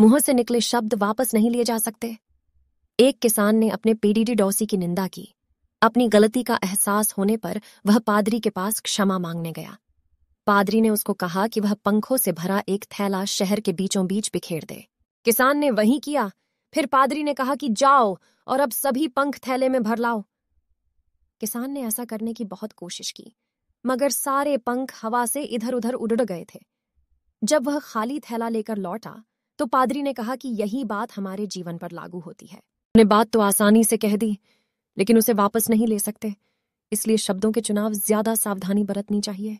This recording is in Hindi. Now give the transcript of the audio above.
मुंह से निकले शब्द वापस नहीं लिए जा सकते एक किसान ने अपने पीडीडी डॉसी की निंदा की अपनी गलती का एहसास होने पर वह पादरी के पास क्षमा मांगने गया पादरी ने उसको कहा कि वह पंखों से भरा एक थैला शहर के बीचों बीच बिखेर दे किसान ने वही किया फिर पादरी ने कहा कि जाओ और अब सभी पंख थैले में भर लाओ किसान ने ऐसा करने की बहुत कोशिश की मगर सारे पंख हवा से इधर उधर उड़ गए थे जब वह खाली थैला लेकर लौटा तो पादरी ने कहा कि यही बात हमारे जीवन पर लागू होती है उन्होंने बात तो आसानी से कह दी लेकिन उसे वापस नहीं ले सकते इसलिए शब्दों के चुनाव ज्यादा सावधानी बरतनी चाहिए